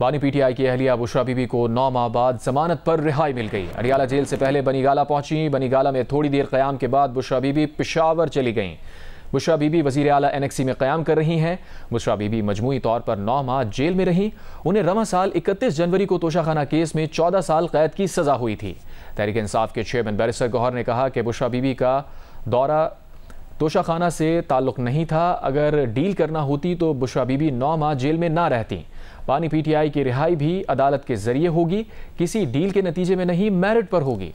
बानी पीटीआई की अहलिया बुशरा बीबी को नौ माह बाद जमानत पर रिहाई मिल गई अडियाला जेल से पहले बनीगाला पहुंची बनीगाला में थोड़ी देर क्याम के बाद बुशरा बीबी पिशावर चली गईं बुशरा बीबी वजीर अला एक्सी में क्याम कर रही हैं बुशरा बीबी मजमू तौर पर नौ माह जेल में रहीं उन्हें रवा साल इकतीस जनवरी को तोशाखाना केस में चौदह साल कैद की सजा हुई थी तहरीक इंसाफ के चेयरमैन बैरिस्टर गौहर ने कहा कि बुशरा बीबी का दौरा तोशाखाना से ताल्लुक नहीं था अगर डील करना होती तो बुशरा बीबी नौ माह जेल में ना रहती पानी पीटीआई की रिहाई भी अदालत के जरिए होगी किसी डील के नतीजे में नहीं मेरिट पर होगी